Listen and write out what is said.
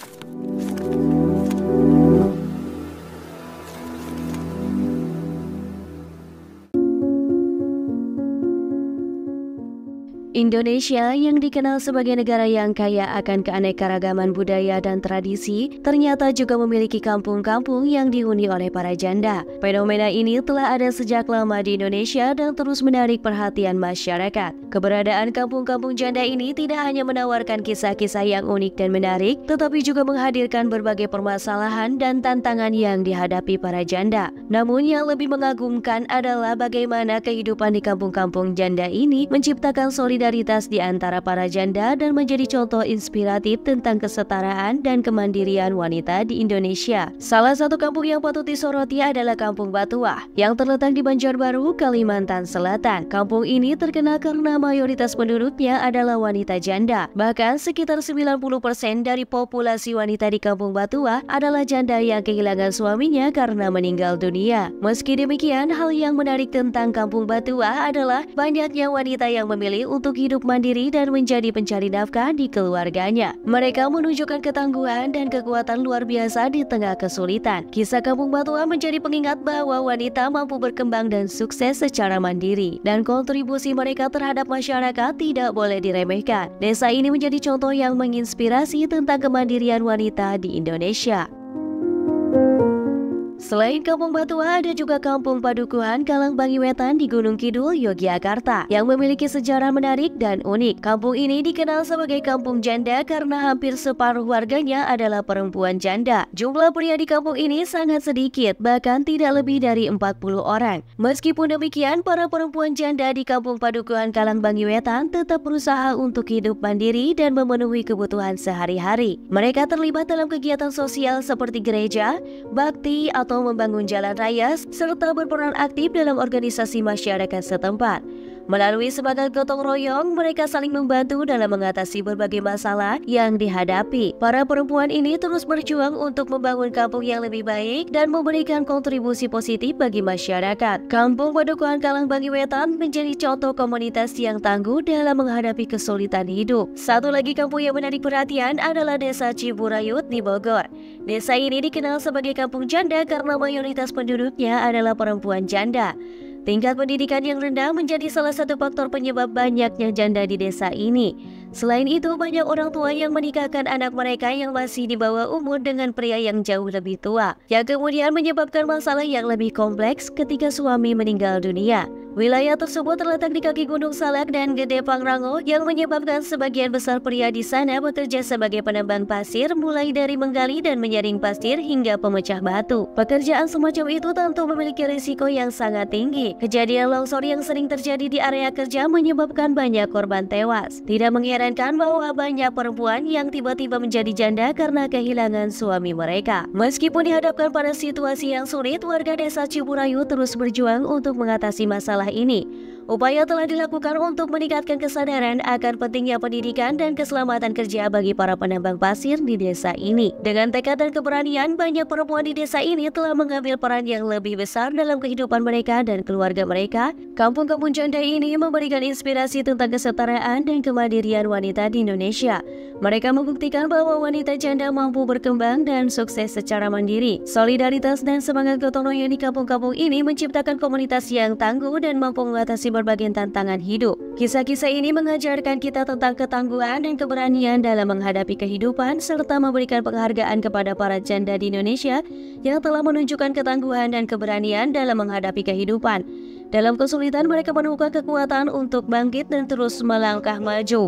Thank you. Indonesia yang dikenal sebagai negara yang kaya akan keanekaragaman budaya dan tradisi ternyata juga memiliki kampung-kampung yang dihuni oleh para janda. Fenomena ini telah ada sejak lama di Indonesia dan terus menarik perhatian masyarakat. Keberadaan kampung-kampung janda ini tidak hanya menawarkan kisah-kisah yang unik dan menarik, tetapi juga menghadirkan berbagai permasalahan dan tantangan yang dihadapi para janda. Namun yang lebih mengagumkan adalah bagaimana kehidupan di kampung-kampung janda ini menciptakan solidaritas solidaritas di antara para janda dan menjadi contoh inspiratif tentang kesetaraan dan kemandirian wanita di Indonesia. Salah satu kampung yang patut disoroti adalah Kampung Batuah yang terletak di Banjarbaru, Kalimantan Selatan. Kampung ini terkenal karena mayoritas penduduknya adalah wanita janda. Bahkan sekitar 90% dari populasi wanita di Kampung Batuah adalah janda yang kehilangan suaminya karena meninggal dunia. Meski demikian, hal yang menarik tentang Kampung Batuah adalah banyaknya wanita yang memilih untuk untuk hidup mandiri dan menjadi pencari nafkah di keluarganya. Mereka menunjukkan ketangguhan dan kekuatan luar biasa di tengah kesulitan. Kisah Kampung Batuan menjadi pengingat bahwa wanita mampu berkembang dan sukses secara mandiri, dan kontribusi mereka terhadap masyarakat tidak boleh diremehkan. Desa ini menjadi contoh yang menginspirasi tentang kemandirian wanita di Indonesia. Selain Kampung Batua, ada juga Kampung Padukuhan Kalang Bangi Wetan di Gunung Kidul, Yogyakarta yang memiliki sejarah menarik dan unik. Kampung ini dikenal sebagai Kampung Janda karena hampir separuh warganya adalah perempuan janda. Jumlah pria di kampung ini sangat sedikit, bahkan tidak lebih dari 40 orang. Meskipun demikian, para perempuan janda di Kampung Padukuhan Kalang Bangi Wetan tetap berusaha untuk hidup mandiri dan memenuhi kebutuhan sehari-hari. Mereka terlibat dalam kegiatan sosial seperti gereja, bakti, atau atau membangun jalan raya serta berperan aktif dalam organisasi masyarakat setempat. Melalui semangat gotong royong, mereka saling membantu dalam mengatasi berbagai masalah yang dihadapi. Para perempuan ini terus berjuang untuk membangun kampung yang lebih baik dan memberikan kontribusi positif bagi masyarakat. Kampung Padukuhan Kalang Bangi Wetan menjadi contoh komunitas yang tangguh dalam menghadapi kesulitan hidup. Satu lagi kampung yang menarik perhatian adalah Desa Ciburayut di Bogor. Desa ini dikenal sebagai kampung janda karena mayoritas penduduknya adalah perempuan janda. Tingkat pendidikan yang rendah menjadi salah satu faktor penyebab banyaknya janda di desa ini. Selain itu, banyak orang tua yang menikahkan anak mereka yang masih di bawah umur dengan pria yang jauh lebih tua, yang kemudian menyebabkan masalah yang lebih kompleks ketika suami meninggal dunia. Wilayah tersebut terletak di kaki Gunung Salak dan Gede Pangrango yang menyebabkan sebagian besar pria di sana bekerja sebagai penambang pasir mulai dari menggali dan menyaring pasir hingga pemecah batu. Pekerjaan semacam itu tentu memiliki risiko yang sangat tinggi. Kejadian longsor yang sering terjadi di area kerja menyebabkan banyak korban tewas. Tidak mengherankan bahwa banyak perempuan yang tiba-tiba menjadi janda karena kehilangan suami mereka. Meskipun dihadapkan pada situasi yang sulit, warga desa Ciburayu terus berjuang untuk mengatasi masalah ini Upaya telah dilakukan untuk meningkatkan kesadaran akan pentingnya pendidikan dan keselamatan kerja bagi para penambang pasir di desa ini. Dengan tekad dan keberanian, banyak perempuan di desa ini telah mengambil peran yang lebih besar dalam kehidupan mereka dan keluarga mereka. Kampung Kampung Janda ini memberikan inspirasi tentang kesetaraan dan kemandirian wanita di Indonesia. Mereka membuktikan bahwa wanita janda mampu berkembang dan sukses secara mandiri. Solidaritas dan semangat gotong royong di kampung-kampung ini menciptakan komunitas yang tangguh dan mampu mengatasi berbagai tantangan hidup. Kisah-kisah ini mengajarkan kita tentang ketangguhan dan keberanian dalam menghadapi kehidupan serta memberikan penghargaan kepada para janda di Indonesia yang telah menunjukkan ketangguhan dan keberanian dalam menghadapi kehidupan. Dalam kesulitan mereka menemukan kekuatan untuk bangkit dan terus melangkah maju.